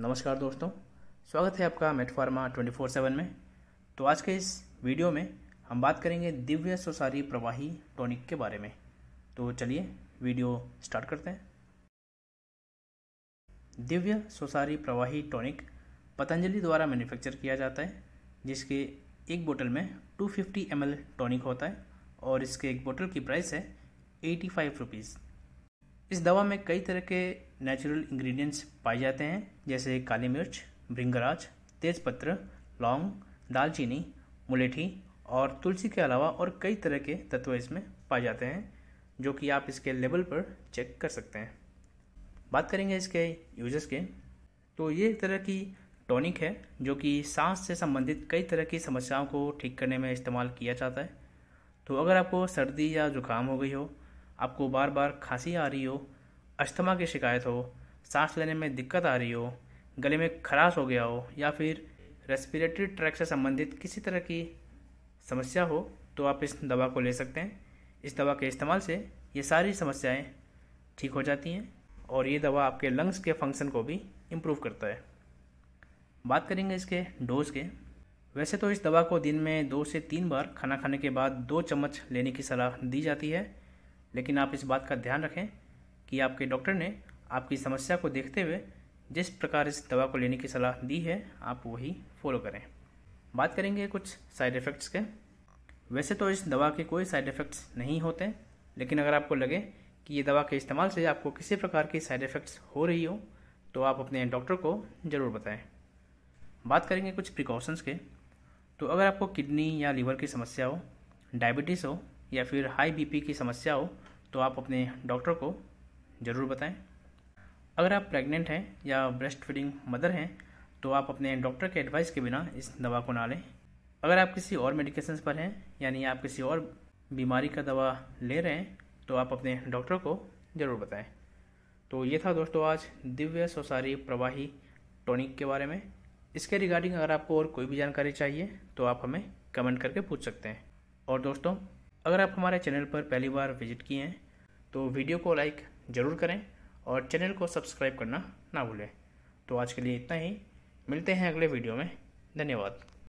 नमस्कार दोस्तों स्वागत है आपका मेटफार्मा 24/7 में तो आज के इस वीडियो में हम बात करेंगे दिव्य सोसारी प्रवाही टॉनिक के बारे में तो चलिए वीडियो स्टार्ट करते हैं दिव्य सोसारी प्रवाही टॉनिक पतंजलि द्वारा मैन्युफैक्चर किया जाता है जिसके एक बोतल में 250 ml टॉनिक होता है और इसके एक बोतल की प्राइस है एटी फाइव रुपीज़ इस दवा में कई तरह के नेचुरल इंग्रेडिएंट्स पाए जाते हैं जैसे काली मिर्च भृंगराज तेजपत्र लौंग दालचीनी मुलेठी और तुलसी के अलावा और कई तरह के तत्व इसमें पाए जाते हैं जो कि आप इसके लेवल पर चेक कर सकते हैं बात करेंगे इसके यूजर्स के तो ये एक तरह की टॉनिक है जो कि सांस से संबंधित कई तरह की समस्याओं को ठीक करने में इस्तेमाल किया जाता है तो अगर आपको सर्दी या जुकाम हो गई हो आपको बार बार खांसी आ रही हो अस्थमा की शिकायत हो सांस लेने में दिक्कत आ रही हो गले में खराश हो गया हो या फिर रेस्पिरेटरी ट्रैक से संबंधित किसी तरह की समस्या हो तो आप इस दवा को ले सकते हैं इस दवा के इस्तेमाल से ये सारी समस्याएं ठीक हो जाती हैं और ये दवा आपके लंग्स के फंक्शन को भी इम्प्रूव करता है बात करेंगे इसके डोज के वैसे तो इस दवा को दिन में दो से तीन बार खाना खाने के बाद दो चम्मच लेने की सलाह दी जाती है लेकिन आप इस बात का ध्यान रखें कि आपके डॉक्टर ने आपकी समस्या को देखते हुए जिस प्रकार इस दवा को लेने की सलाह दी है आप वही फॉलो करें बात करेंगे कुछ साइड इफ़ेक्ट्स के वैसे तो इस दवा के कोई साइड इफ़ेक्ट्स नहीं होते लेकिन अगर आपको लगे कि ये दवा के इस्तेमाल से आपको किसी प्रकार की साइड इफ़ेक्ट्स हो रही हो तो आप अपने डॉक्टर को ज़रूर बताएं बात करेंगे कुछ प्रिकॉशंस के तो अगर आपको किडनी या लीवर की समस्या हो डायबिटीज़ हो या फिर हाई बीपी की समस्या हो तो आप अपने डॉक्टर को ज़रूर बताएं अगर आप प्रेग्नेंट हैं या ब्रेस्ट फीडिंग मदर हैं तो आप अपने डॉक्टर के एडवाइस के बिना इस दवा को ना लें अगर आप किसी और मेडिकेशंस पर हैं यानी आप किसी और बीमारी का दवा ले रहे हैं तो आप अपने डॉक्टर को ज़रूर बताएं तो ये था दोस्तों आज दिव्य सोसारी प्रवाही टॉनिक के बारे में इसके रिगार्डिंग अगर आपको और कोई भी जानकारी चाहिए तो आप हमें कमेंट करके पूछ सकते हैं और दोस्तों अगर आप हमारे चैनल पर पहली बार विजिट किए हैं तो वीडियो को लाइक ज़रूर करें और चैनल को सब्सक्राइब करना ना भूलें तो आज के लिए इतना ही मिलते हैं अगले वीडियो में धन्यवाद